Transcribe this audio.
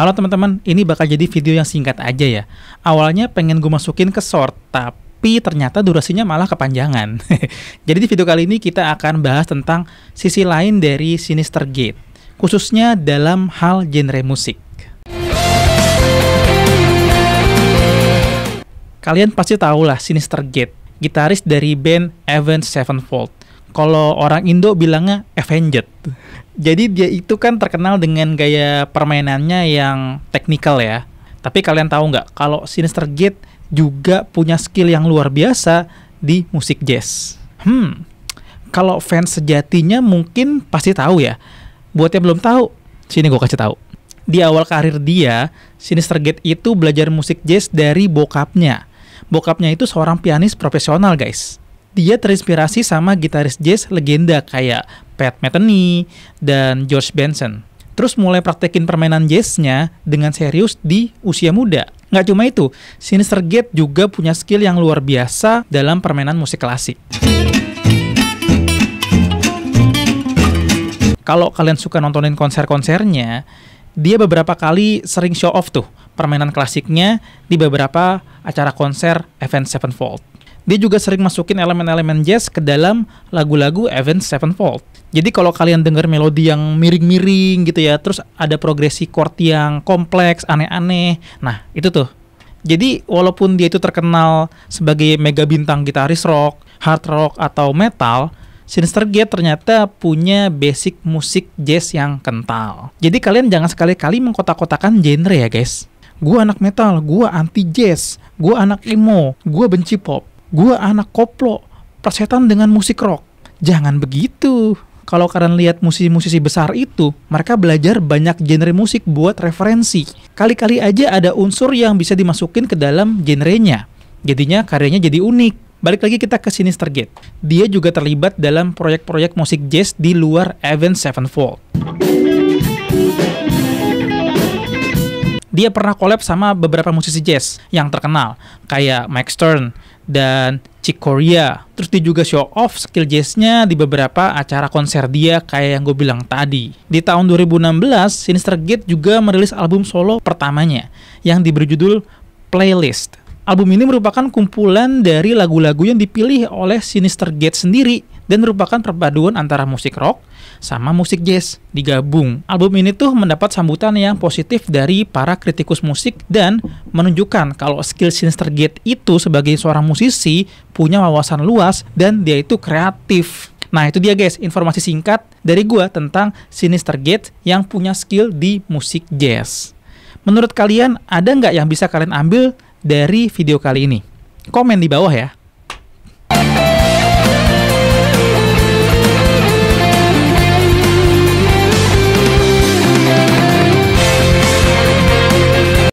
Halo teman-teman, ini bakal jadi video yang singkat aja ya. Awalnya pengen gue masukin ke short, tapi ternyata durasinya malah kepanjangan. jadi di video kali ini kita akan bahas tentang sisi lain dari Sinister Gate, khususnya dalam hal genre musik. Kalian pasti tahu lah Sinister Gate, gitaris dari band Evan Sevenfold kalau orang Indo bilangnya Avenged. Jadi dia itu kan terkenal dengan gaya permainannya yang teknikal ya. Tapi kalian tahu nggak kalau Sinister Gate juga punya skill yang luar biasa di musik jazz. Hmm, kalau fans sejatinya mungkin pasti tahu ya. Buat yang belum tahu, sini gue kasih tahu. Di awal karir dia, Sinister Gate itu belajar musik jazz dari bokapnya. Bokapnya itu seorang pianis profesional guys dia terinspirasi sama gitaris jazz legenda kayak Pat Metheny dan George Benson. Terus mulai praktekin permainan jazznya dengan serius di usia muda. Nggak cuma itu, Sinister Gate juga punya skill yang luar biasa dalam permainan musik klasik. Kalau kalian suka nontonin konser-konsernya, dia beberapa kali sering show off tuh permainan klasiknya di beberapa acara konser Event Sevenfold. Dia juga sering masukin elemen-elemen jazz ke dalam lagu-lagu Avenged Sevenfold. Jadi kalau kalian dengar melodi yang miring-miring gitu ya, terus ada progresi chord yang kompleks, aneh-aneh. Nah, itu tuh. Jadi walaupun dia itu terkenal sebagai mega bintang gitaris rock, hard rock atau metal, Sinister Gate ternyata punya basic musik jazz yang kental. Jadi kalian jangan sekali-kali mengkotak-kotakan genre ya guys. Gue anak metal, gue anti jazz, gue anak emo, gue benci pop gue anak koplo persetan dengan musik rock jangan begitu kalau kalian lihat musisi-musisi besar itu, mereka belajar banyak genre musik buat referensi. Kali-kali aja ada unsur yang bisa dimasukin ke dalam genrenya. Jadinya karyanya jadi unik. Balik lagi kita ke Sinister Gate. Dia juga terlibat dalam proyek-proyek musik jazz di luar Event Sevenfold. Dia pernah collab sama beberapa musisi jazz yang terkenal, kayak Mike Stern, dan Chick Corea. Terus dia juga show off skill jazznya di beberapa acara konser dia kayak yang gue bilang tadi. Di tahun 2016, Sinister Gate juga merilis album solo pertamanya yang diberi judul Playlist. Album ini merupakan kumpulan dari lagu-lagu yang dipilih oleh Sinister Gate sendiri dan merupakan perpaduan antara musik rock sama musik jazz digabung. Album ini tuh mendapat sambutan yang positif dari para kritikus musik dan menunjukkan kalau skill Sinister Gate itu sebagai seorang musisi punya wawasan luas dan dia itu kreatif. Nah itu dia guys, informasi singkat dari gue tentang Sinister Gate yang punya skill di musik jazz. Menurut kalian ada nggak yang bisa kalian ambil dari video kali ini? Komen di bawah ya.